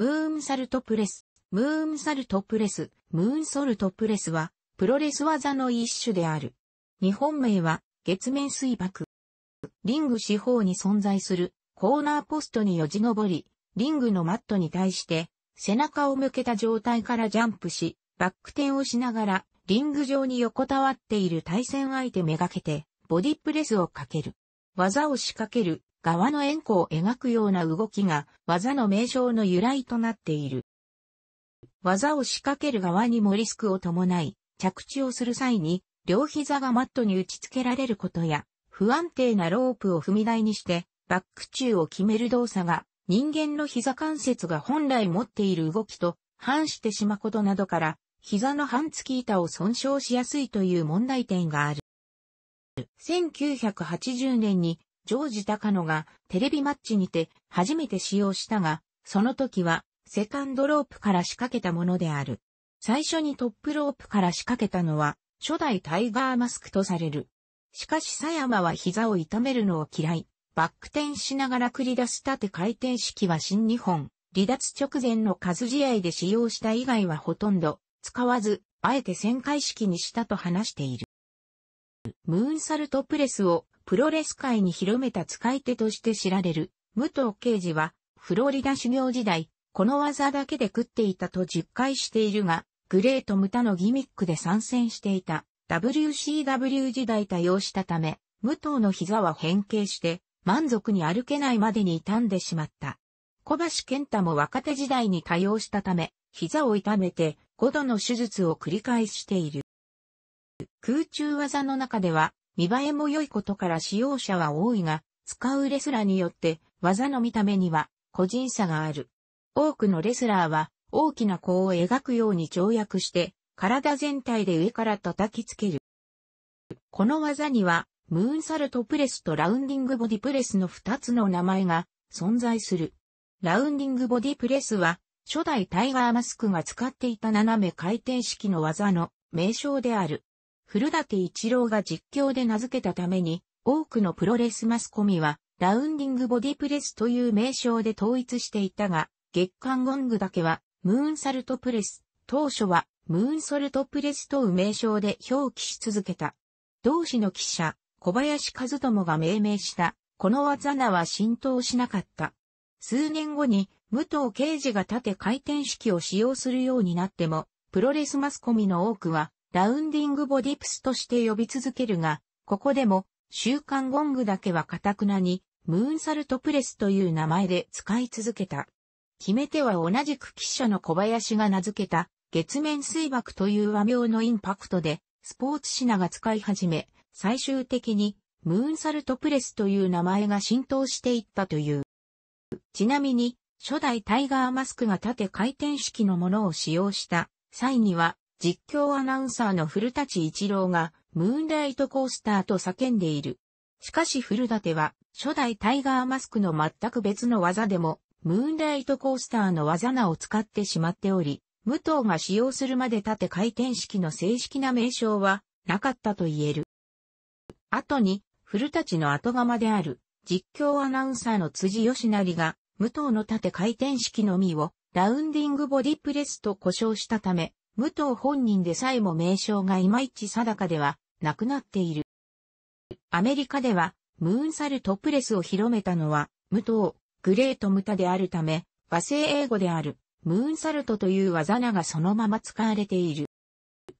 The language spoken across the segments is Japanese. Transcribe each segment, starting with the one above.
ムーンサルトプレス、ムーンサルトプレス、ムーンソルトプレスは、プロレス技の一種である。日本名は、月面水爆。リング四方に存在する、コーナーポストによじ登り、リングのマットに対して、背中を向けた状態からジャンプし、バック転をしながら、リング上に横たわっている対戦相手めがけて、ボディプレスをかける。技を仕掛ける、側の円弧を描くような動きが技の名称の由来となっている。技を仕掛ける側にもリスクを伴い、着地をする際に両膝がマットに打ち付けられることや、不安定なロープを踏み台にして、バック中を決める動作が人間の膝関節が本来持っている動きと反してしまうことなどから、膝の半月板を損傷しやすいという問題点がある。1980年にジョージ・タカノがテレビマッチにて初めて使用したが、その時はセカンドロープから仕掛けたものである。最初にトップロープから仕掛けたのは初代タイガーマスクとされる。しかし佐山は膝を痛めるのを嫌い、バック転しながら繰り出す縦回転式は新日本、離脱直前の数試合で使用した以外はほとんど使わず、あえて旋回式にしたと話している。ムーンサルトプレスをプロレス界に広めた使い手として知られる、武藤敬司は、フロリダ修行時代、この技だけで食っていたと実戒しているが、グレート・ムタのギミックで参戦していた WCW 時代多用したため、武藤の膝は変形して、満足に歩けないまでに傷んでしまった。小橋健太も若手時代に多用したため、膝を痛めて5度の手術を繰り返している。空中技の中では、見栄えも良いことから使用者は多いが、使うレスラーによって技の見た目には個人差がある。多くのレスラーは大きな弧を描くように跳躍して体全体で上から叩きつける。この技にはムーンサルトプレスとラウンディングボディプレスの2つの名前が存在する。ラウンディングボディプレスは初代タイガーマスクが使っていた斜め回転式の技の名称である。古舘一郎が実況で名付けたために、多くのプロレスマスコミは、ラウンディングボディプレスという名称で統一していたが、月刊ゴングだけは、ムーンサルトプレス、当初は、ムーンソルトプレスという名称で表記し続けた。同志の記者、小林和友が命名した、この技名は浸透しなかった。数年後に、武藤刑事が縦回転式を使用するようになっても、プロレスマスコミの多くは、ラウンディングボディプスとして呼び続けるが、ここでも、週刊ゴングだけはカタクナに、ムーンサルトプレスという名前で使い続けた。決め手は同じく記者の小林が名付けた、月面水爆という和名のインパクトで、スポーツ品が使い始め、最終的に、ムーンサルトプレスという名前が浸透していったという。ちなみに、初代タイガーマスクが縦回転式のものを使用した際には、実況アナウンサーの古立一郎が、ムーンライトコースターと叫んでいる。しかし古立は、初代タイガーマスクの全く別の技でも、ムーンライトコースターの技名を使ってしまっており、武藤が使用するまで縦回転式の正式な名称は、なかったと言える。後に、古立の後釜である、実況アナウンサーの辻義成が、武藤の縦回転式のみを、ラウンディングボディプレスと呼称したため、武藤本人でさえも名称がいまいち定かではなくなっている。アメリカでは、ムーンサルトプレスを広めたのは、武藤、グレートムタであるため、和製英語である、ムーンサルトという技名がそのまま使われている。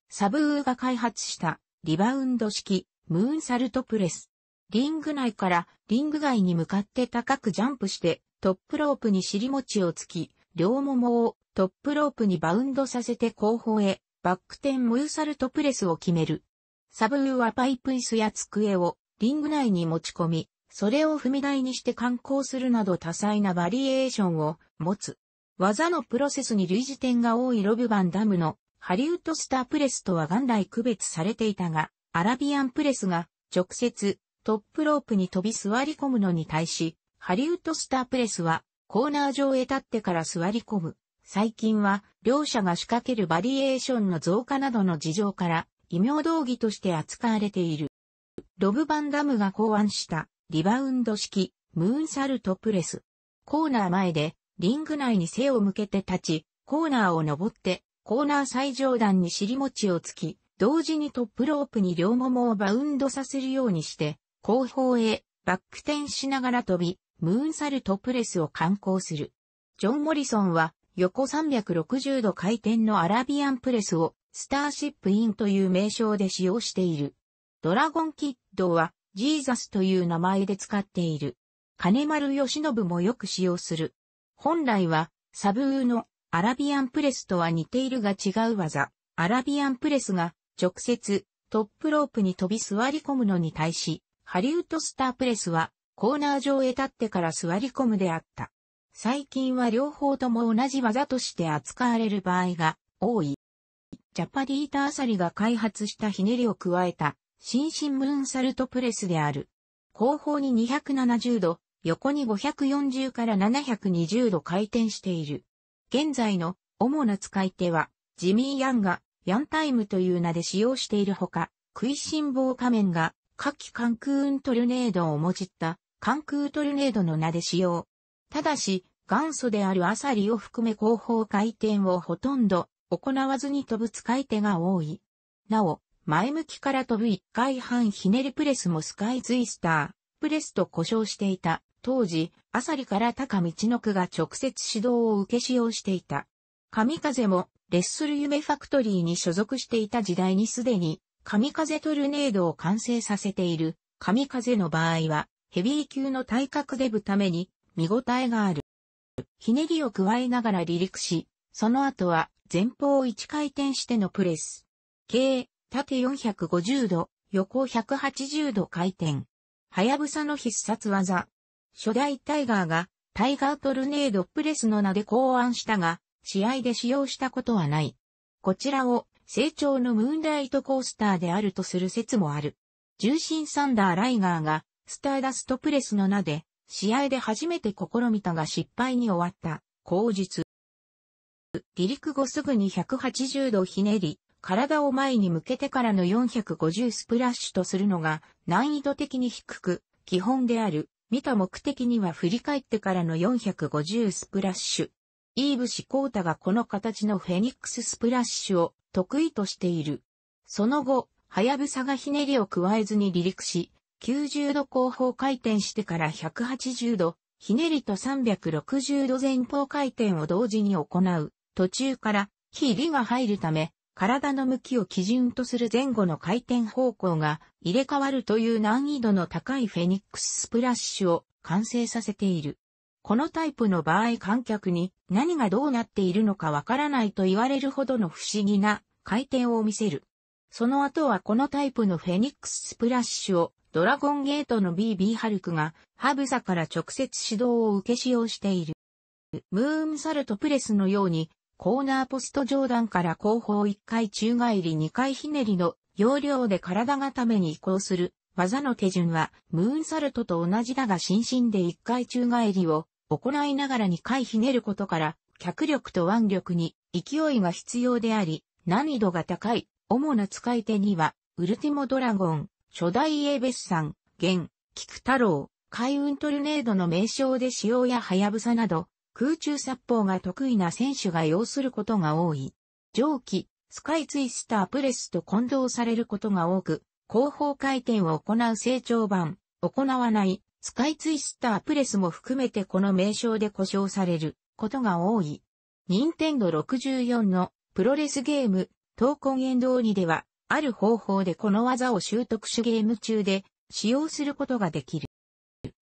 サブウーが開発したリバウンド式ムーンサルトプレス。リング内からリング外に向かって高くジャンプしてトップロープに尻餅をつき、両桃をトップロープにバウンドさせて後方へ、バック転ムーサルトプレスを決める。サブーはパイプ椅子や机をリング内に持ち込み、それを踏み台にして観光するなど多彩なバリエーションを持つ。技のプロセスに類似点が多いロブバンダムのハリウッドスタープレスとは元来区別されていたが、アラビアンプレスが直接トップロープに飛び座り込むのに対し、ハリウッドスタープレスはコーナー上へ立ってから座り込む。最近は、両者が仕掛けるバリエーションの増加などの事情から、異名道義として扱われている。ロブ・バンダムが考案した、リバウンド式、ムーンサルトプレス。コーナー前で、リング内に背を向けて立ち、コーナーを登って、コーナー最上段に尻餅をつき、同時にトップロープに両腿をバウンドさせるようにして、後方へバック転しながら飛び、ムーンサルトプレスを観光する。ジョン・モリソンは横360度回転のアラビアンプレスをスターシップインという名称で使用している。ドラゴンキッドはジーザスという名前で使っている。金丸義信もよく使用する。本来はサブウーのアラビアンプレスとは似ているが違う技。アラビアンプレスが直接トップロープに飛び座り込むのに対し、ハリウッドスタープレスはコーナー上へ立ってから座り込むであった。最近は両方とも同じ技として扱われる場合が多い。ジャパディータアサリが開発したひねりを加えた、新進ムーンサルトプレスである。後方に270度、横に540から720度回転している。現在の主な使い手は、ジミー・ヤンが、ヤンタイムという名で使用しているほか、食いしん坊仮面が、夏季関空トルネードを用いた、関空トルネードの名で使用。ただし、元祖であるアサリを含め後方回転をほとんど行わずに飛ぶ使い手が多い。なお、前向きから飛ぶ一回半ひねりプレスもスカイツイスター、プレスと故障していた。当時、アサリから高道の区が直接指導を受け使用していた。神風も、レッスル夢ファクトリーに所属していた時代にすでに、神風トルネードを完成させている、神風の場合は、ヘビー級の体格でぶために、見応えがある。ひねりを加えながら離陸し、その後は前方を1回転してのプレス。計、縦450度、横180度回転。はやぶさの必殺技。初代タイガーがタイガートルネードプレスの名で考案したが、試合で使用したことはない。こちらを成長のムーンライトコースターであるとする説もある。重心サンダーライガーがスターダストプレスの名で試合で初めて試みたが失敗に終わった、後日。離陸後すぐに180度ひねり、体を前に向けてからの450スプラッシュとするのが難易度的に低く、基本である、見た目的には振り返ってからの450スプラッシュ。イーブシコータがこの形のフェニックススプラッシュを得意としている。その後、ハヤブサがひねりを加えずに離陸し、90度後方回転してから180度、ひねりと360度前方回転を同時に行う。途中から非利が入るため、体の向きを基準とする前後の回転方向が入れ替わるという難易度の高いフェニックススプラッシュを完成させている。このタイプの場合観客に何がどうなっているのかわからないと言われるほどの不思議な回転を見せる。その後はこのタイプのフェニックススプラッシュをドラゴンゲートの BB ハルクが、ハブサから直接指導を受け使用している。ムーンサルトプレスのように、コーナーポスト上段から後方1回宙返り2回ひねりの要領で体がために移行する技の手順はムーンサルトと同じだが心身で1回宙返りを行いながら2回ひねることから脚力と腕力に勢いが必要であり難易度が高い主な使い手にはウルティモドラゴン、初代エベスさん、現、菊太郎、海運トルネードの名称で使用やハヤブサなど、空中殺法が得意な選手が要することが多い。上記、スカイツイスタープレスと混同されることが多く、後方回転を行う成長版、行わない、スカイツイスタープレスも含めてこの名称で呼称されることが多い。任天堂64のプロレスゲーム、闘魂エンドでは、ある方法でこの技を習得しゲーム中で使用することができる。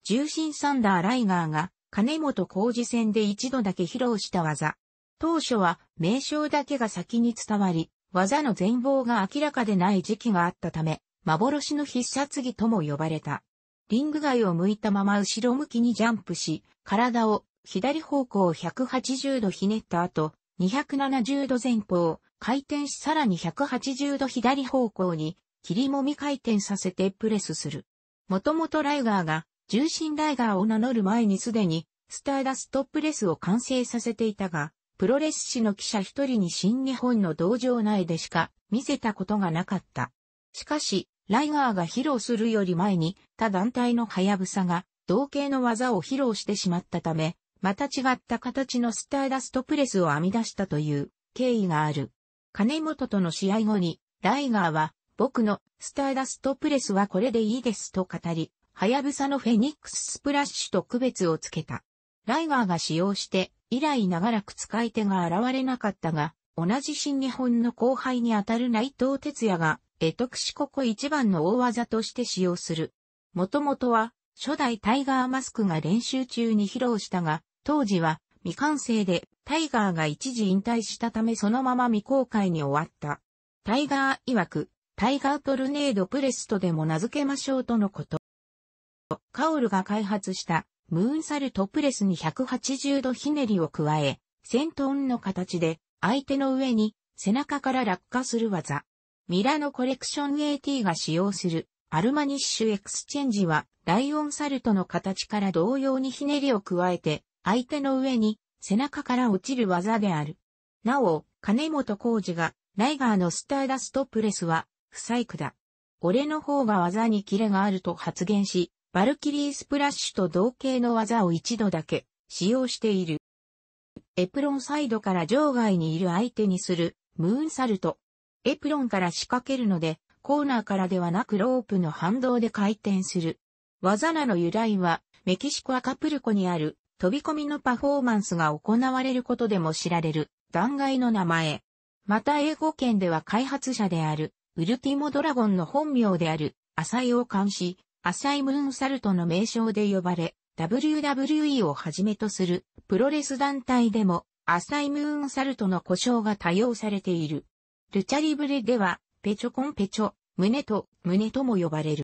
重心サンダーライガーが金本工事戦で一度だけ披露した技。当初は名称だけが先に伝わり、技の全貌が明らかでない時期があったため、幻の必殺技とも呼ばれた。リング外を向いたまま後ろ向きにジャンプし、体を左方向180度ひねった後、270度前方、回転しさらに180度左方向に切りもみ回転させてプレスする。もともとライガーが重心ライガーを名乗る前にすでにスターダストプレスを完成させていたが、プロレス誌の記者一人に新日本の道場内でしか見せたことがなかった。しかし、ライガーが披露するより前に他団体のハヤブサが同型の技を披露してしまったため、また違った形のスターダストプレスを編み出したという経緯がある。金本との試合後に、ライガーは、僕のスターダストプレスはこれでいいですと語り、ハヤブサのフェニックススプラッシュと区別をつけた。ライガーが使用して以来長らく使い手が現れなかったが、同じ新日本の後輩にあたる内藤哲也が、エトクシココ一番の大技として使用する。もともとは、初代タイガーマスクが練習中に披露したが、当時は未完成でタイガーが一時引退したためそのまま未公開に終わった。タイガー曰く、タイガートルネードプレスとでも名付けましょうとのこと。カオルが開発したムーンサルトプレスに180度ひねりを加え、先頭の形で相手の上に背中から落下する技。ミラノコレクション AT が使用するアルマニッシュエクスチェンジはライオンサルトの形から同様にひねりを加えて相手の上に背中から落ちる技である。なお、金本浩二が、ライガーのスターダストプレスは、不細工だ。俺の方が技にキレがあると発言し、バルキリースプラッシュと同型の技を一度だけ使用している。エプロンサイドから場外にいる相手にするムーンサルト。エプロンから仕掛けるので、コーナーからではなくロープの反動で回転する。技名の由来は、メキシコアカプルコにある飛び込みのパフォーマンスが行われることでも知られる断崖の名前。また英語圏では開発者である、ウルティモドラゴンの本名である、浅井を冠し、浅井ムーンサルトの名称で呼ばれ、WWE をはじめとするプロレス団体でも、浅井ムーンサルトの故障が多用されている。ルチャリブレでは、ペチョコンペチョ、胸と、胸とも呼ばれる。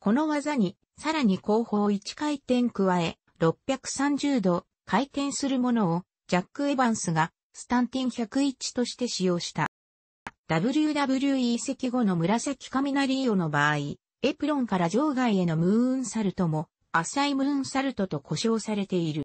この技に、さらに後方1回転加え、630度回転するものをジャック・エヴァンスがスタンティン101として使用した。WWE 移籍後の紫雷イオの場合、エプロンから場外へのムーンサルトも、浅いムーンサルトと呼称されている。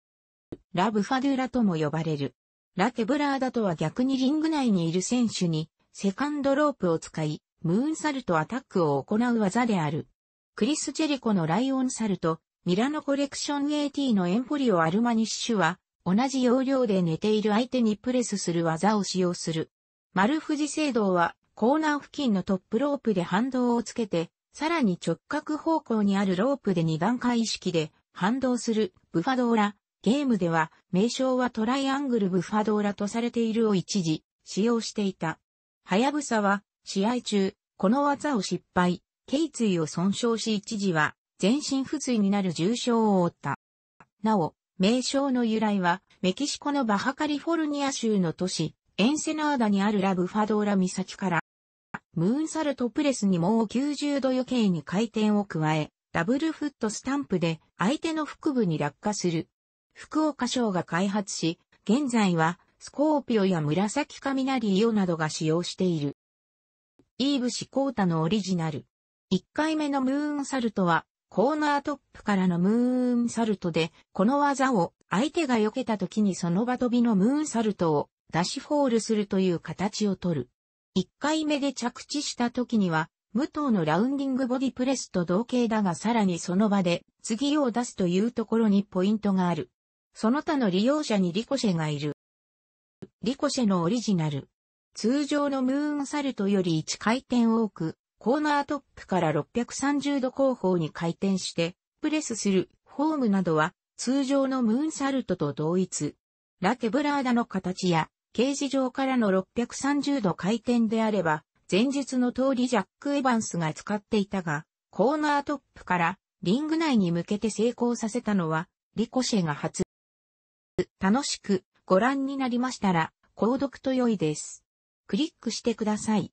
ラブファドゥラとも呼ばれる。ラテブラーだとは逆にリング内にいる選手に、セカンドロープを使い、ムーンサルトアタックを行う技である。クリス・ジェリコのライオンサルト、ミラノコレクション AT のエンポリオアルマニッシュは、同じ要領で寝ている相手にプレスする技を使用する。丸藤聖堂は、コーナー付近のトップロープで反動をつけて、さらに直角方向にあるロープで2段階式で反動するブファドーラ。ゲームでは、名称はトライアングルブファドーラとされているを一時使用していた。ハヤブサは、試合中、この技を失敗、頸椎を損傷し一時は全身不随になる重傷を負った。なお、名称の由来は、メキシコのバハカリフォルニア州の都市、エンセナーダにあるラブファドーラ岬から、ムーンサルトプレスにもう90度余計に回転を加え、ダブルフットスタンプで相手の腹部に落下する。福岡省が開発し、現在はスコーピオや紫雷イオなどが使用している。イーブシコータのオリジナル。1回目のムーンサルトはコーナートップからのムーンサルトで、この技を相手が避けた時にその場飛びのムーンサルトを出しフォールするという形をとる。1回目で着地した時には、武藤のラウンディングボディプレスと同型だがさらにその場で次を出すというところにポイントがある。その他の利用者にリコシェがいる。リコシェのオリジナル。通常のムーンサルトより1回転多く、コーナートップから630度後方に回転して、プレスするフォームなどは通常のムーンサルトと同一。ラケブラーダの形や、形事上からの630度回転であれば、前述の通りジャック・エヴァンスが使っていたが、コーナートップからリング内に向けて成功させたのは、リコシェが初。楽しくご覧になりましたら、購読と良いです。クリックしてください。